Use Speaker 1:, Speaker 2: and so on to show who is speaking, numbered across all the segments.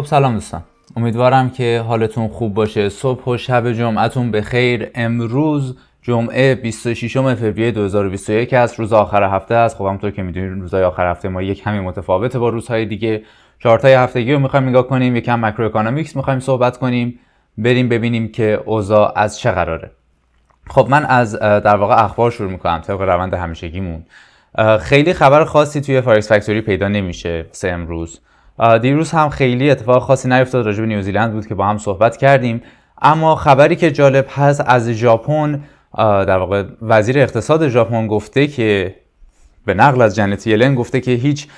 Speaker 1: خب سلام دوستان امیدوارم که حالتون خوب باشه صبح و شب جمعتون به خیر امروز جمعه 26 فوریه 2021 است روز آخر هفته است خب همونطور که میدونید روزهای آخر هفته ما یک کمی متفاوته با روزهای دیگه چارتای هفتگی رو میخوایم نگاه کنیم یکم ماکرو اکانومیکس میخوایم صحبت کنیم بریم ببینیم که اوضاع از چه قراره خب من از در واقع اخبار شروع میکنم طبق روند همیشگیمون خیلی خبر خاصی توی فارکس فکتوری پیدا نمیشه سه امروز دیروز هم خیلی اتفاق خاصی نیفتاد راجب نیوزیلند بود که با هم صحبت کردیم اما خبری که جالب هست از ژاپن در واقع وزیر اقتصاد ژاپن گفته که به نقل از جنت یلن گفته که هیچ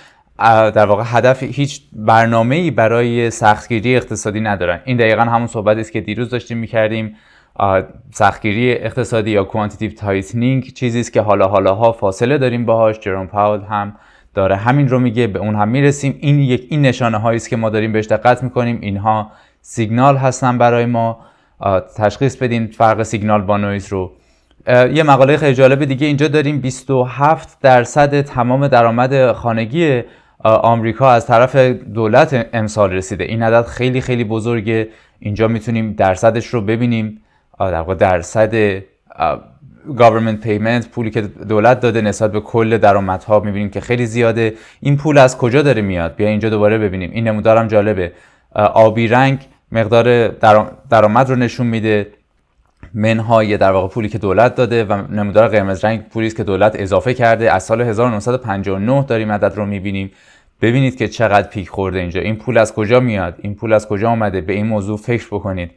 Speaker 1: در واقع هدف هیچ برنامه ای برای سختگیری اقتصادی ندارن این دقیقا همون صحبت است که دیروز داشتیم میکردیم سختگیری اقتصادی یا کوانتیتیو تایتنینگ چیزی است که حالا حالاها فاصله داریم باهاش جرون پاول هم داره همین رو میگه به اون هم میرسیم این یک این نشانه هایی است که ما داریم بهش دقت میکنیم اینها سیگنال هستن برای ما تشخیص بدیم فرق سیگنال با نویز رو یه مقاله خیلی جالب دیگه اینجا داریم 27 درصد تمام درآمد خانگی آمریکا از طرف دولت امسال رسیده این عدد خیلی خیلی بزرگه اینجا میتونیم درصدش رو ببینیم در درصد گاورمنت پیمنت پولی که دولت داده نسبت به کل درآمدها میبینیم که خیلی زیاده این پول از کجا داره میاد بیا اینجا دوباره ببینیم این نمودارم جالبه آبی رنگ مقدار درآمد رو نشون میده منهای در واقع پولی که دولت داده و نمودار قرمز رنگ پولی است که دولت اضافه کرده از سال 1959 داریم عدد رو میبینیم ببینید که چقدر پیک خورده اینجا این پول از کجا میاد این پول از کجا آمده به این موضوع فکر بکنید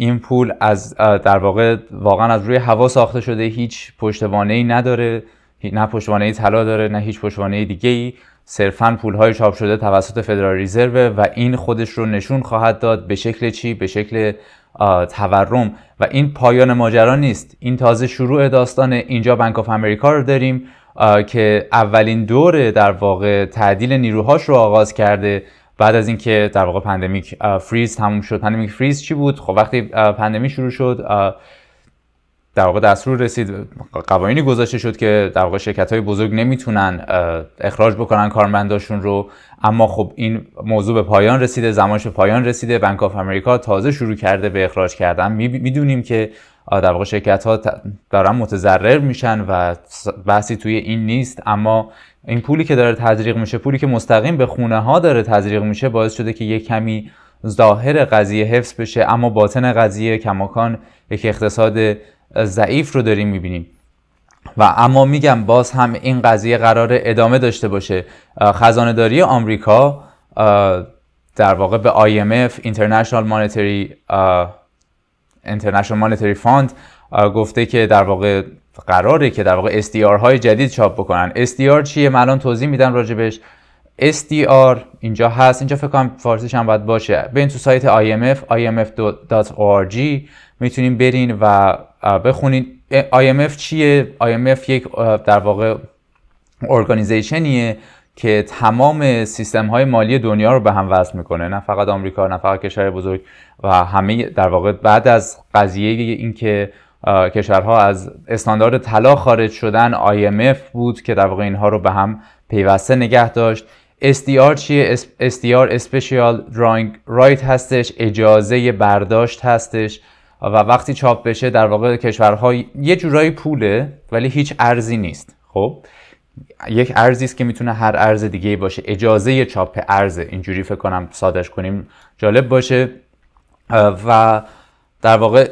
Speaker 1: این پول از در واقع واقعا از روی هوا ساخته شده هیچ پشتوانه ای نداره نه پشتوانه طلا داره نه هیچ پشتوانه دیگه ای صرفا پول های چاپ شده توسط فدرال رزرو و این خودش رو نشون خواهد داد به شکل چی به شکل تورم و این پایان ماجرا نیست این تازه شروع داستانه اینجا بنک آف امریکا رو داریم که اولین دوره در واقع تعدیل نیروهاش رو آغاز کرده بعد از اینکه در واقع پندمیک فریز تموم شد پندمیک فریز چی بود خب وقتی پندمیک شروع شد در واقع دستور رسید قوانینی گذاشته شد که در واقع شرکت های بزرگ نمیتونن اخراج بکنن کارمنداشون رو اما خب این موضوع به پایان رسیده زمانش به پایان رسیده بنک آف امریکا تازه شروع کرده به اخراج کردن میدونیم که در واقع شرکت ها دارن متضرر میشن و بحثی توی این نیست اما این پولی که داره تزریق میشه پولی که مستقیم به خونه ها داره تزریق میشه باعث شده که یک کمی ظاهر قضیه حفظ بشه اما باطن قضیه کماکان یک اقتصاد ضعیف رو داریم میبینیم و اما میگم باز هم این قضیه قرار ادامه داشته باشه خزانه داری آمریکا در واقع به IMF International Monetary International Monetary Fund گفته که در واقع قراره که در واقع SDR های جدید چاپ بکنن SDR چیه من الان توضیح میدم راجبش SDR اینجا هست اینجا فکر کنم فارسیش هم باید باشه برین تو سایت IMF imf.org میتونیم برین و بخونین IMF چیه IMF یک در واقع ارگانیزیشنیه که تمام سیستم های مالی دنیا رو به هم وصل میکنه نه فقط آمریکا نه فقط کشور بزرگ و همه در واقع بعد از قضیه اینکه کشورها از استاندارد طلا خارج شدن IMF بود که در واقع اینها رو به هم پیوسته نگه داشت SDR چیه؟ SDR Special Drawing Right هستش اجازه برداشت هستش و وقتی چاپ بشه در واقع کشورهای یه جورایی پوله ولی هیچ ارزی نیست خب یک ارزی است که میتونه هر ارز دیگه باشه اجازه چاپ ارز اینجوری فکر کنم سادش کنیم جالب باشه و در واقع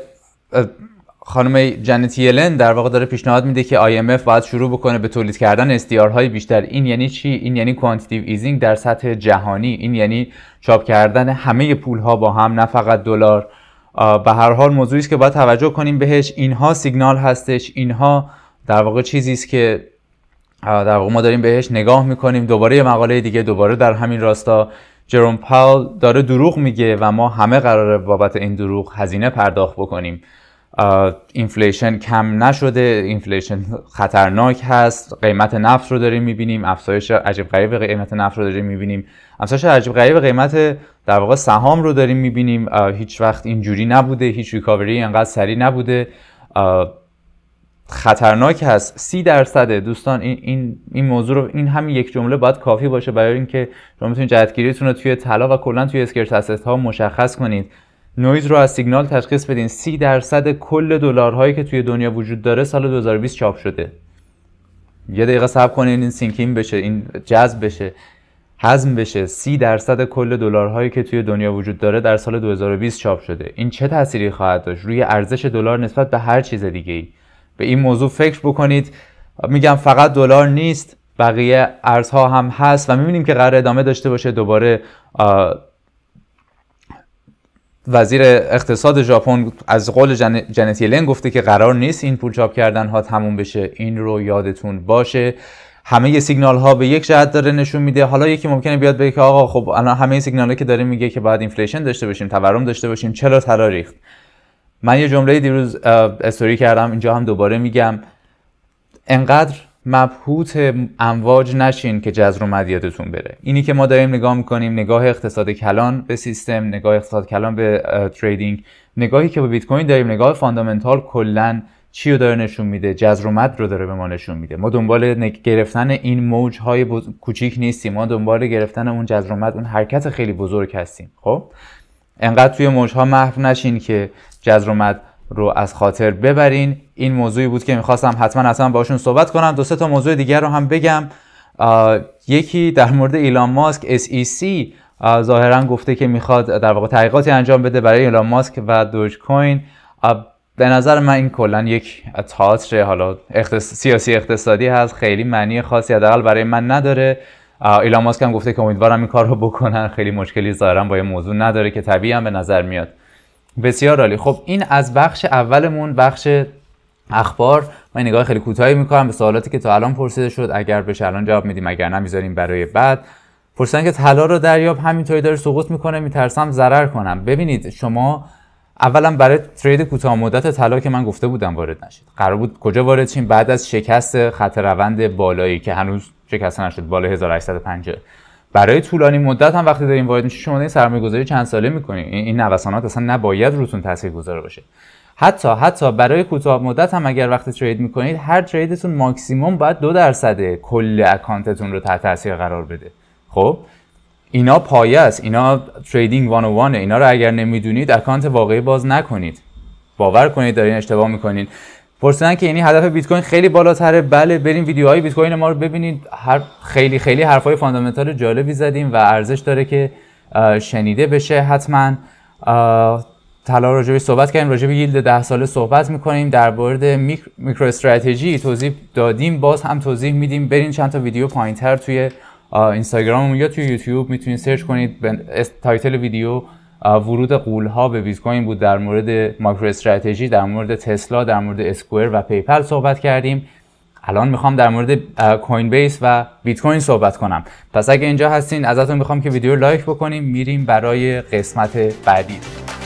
Speaker 1: خانم جنت یلن در واقع داره پیشنهاد میده که IMF باید شروع بکنه به تولید کردن های بیشتر این یعنی چی این یعنی کوانتیتیو ایزینگ در سطح جهانی این یعنی چاپ کردن همه ها با هم نه فقط دلار به هر حال موضوعی است که باید توجه کنیم بهش اینها سیگنال هستش اینها در واقع چیزی است که در واقع ما داریم بهش نگاه میکنیم دوباره یه مقاله دیگه دوباره در همین راستا جروم پاول داره دروغ میگه و ما همه قراره بابت این دروغ هزینه پرداخت بکنیم اینفلیشن کم نشده اینفلیشن خطرناک هست قیمت نفت رو داریم میبینیم افزایش عجیب غریب قیمت نفت رو داریم میبینیم افزایش عجیب غریب قیمت در واقع سهام رو داریم میبینیم هیچ وقت اینجوری نبوده هیچ ریکاوری اینقدر سریع نبوده خطرناک هست سی درصد دوستان این, این, این موضوع رو این همین یک جمله باید کافی باشه برای اینکه شما میتونید جهتگیریتون رو توی طلا و کلا توی اسکرت ها مشخص کنید نویز رو از سیگنال تشخیص بدین سی درصد کل دلارهایی که توی دنیا وجود داره سال 2020 چاپ شده یه دقیقه صبر کنین این سینکین بشه این جذب بشه هضم بشه سی درصد کل دلارهایی که توی دنیا وجود داره در سال 2020 چاپ شده این چه تأثیری خواهد داشت روی ارزش دلار نسبت به هر چیز دیگه ای به این موضوع فکر بکنید میگم فقط دلار نیست بقیه ارزها هم هست و میبینیم که قرار ادامه داشته باشه دوباره وزیر اقتصاد ژاپن از قول جن... جنتی گفته که قرار نیست این پول چاپ کردن ها تموم بشه این رو یادتون باشه همه سیگنال ها به یک جهت داره نشون میده حالا یکی ممکنه بیاد بگه که آقا خب الان همه سیگنال که داره میگه که باید اینفلیشن داشته باشیم تورم داشته باشیم چرا ترا من یه جمله دیروز استوری کردم اینجا هم دوباره میگم انقدر مبهوت امواج نشین که جذر یادتون بره اینی که ما داریم نگاه میکنیم نگاه اقتصاد کلان به سیستم نگاه اقتصاد کلان به تریدینگ نگاهی که به بیت کوین داریم نگاه فاندامنتال کلا چی رو داره نشون میده جذر رو داره به ما نشون میده ما دنبال گرفتن این موج های کوچیک نیستیم ما دنبال گرفتن اون جذر اون حرکت خیلی بزرگ هستیم خب انقدر توی موج ها محو نشین که جذر رو از خاطر ببرین این موضوعی بود که میخواستم حتما حتما باشون صحبت کنم دو سه تا موضوع دیگر رو هم بگم یکی در مورد ایلان ماسک SEC ظاهرا گفته که میخواد در واقع تحقیقاتی انجام بده برای ایلان ماسک و دوج کوین به نظر من این کلا یک تئاتر حالا اختص... سیاسی اقتصادی هست خیلی معنی خاصی حداقل برای من نداره ایلان ماسک هم گفته که امیدوارم این کار رو بکنن خیلی مشکلی ظاهرا با این موضوع نداره که طبیعی به نظر میاد بسیار عالی خب این از بخش اولمون بخش اخبار من نگاه خیلی کوتاهی میکنم به سوالاتی که تا الان پرسیده شد اگر بشه الان جواب میدیم اگر نه برای بعد پرسیدن که طلا رو دریاب همینطوری داره سقوط میکنه میترسم ضرر کنم ببینید شما اولا برای ترید کوتاه مدت طلا که من گفته بودم وارد نشید قرار بود کجا وارد شیم بعد از شکست خط روند بالایی که هنوز شکست نشد بالای 1850 برای طولانی مدت هم وقتی داریم وارد میشه شما این سرمایه گذاری چند ساله میکنین این نوسانات اصلا نباید روتون تاثیر گذار باشه حتی حتی برای کوتاه مدت هم اگر وقتی ترید میکنید هر تریدتون ماکسیموم باید دو درصد کل اکانتتون رو تحت تاثیر قرار بده خب اینا پایه است اینا تریدینگ وانه oh اینا رو اگر نمیدونید اکانت واقعی باز نکنید باور کنید دارین اشتباه میکنین پرسیدن که یعنی هدف بیت کوین خیلی بالاتره بله بریم ویدیوهای بیت کوین ما رو ببینید هر خیلی خیلی حرفای فاندامنتال جالبی زدیم و ارزش داره که شنیده بشه حتما طلا راجبی صحبت کردیم راجع به ده 10 ساله صحبت میکنیم در مورد میکرو, استراتژی توضیح دادیم باز هم توضیح میدیم برین چند تا ویدیو پایینتر توی اینستاگرام یا توی یوتیوب میتونید سرچ کنید تایتل ویدیو ورود قول ها به بیت کوین بود در مورد ماکرو استراتژی در مورد تسلا در مورد اسکوئر و پیپل صحبت کردیم الان میخوام در مورد کوین بیس و بیت کوین صحبت کنم پس اگه اینجا هستین ازتون میخوام که ویدیو لایک بکنیم میریم برای قسمت بعدی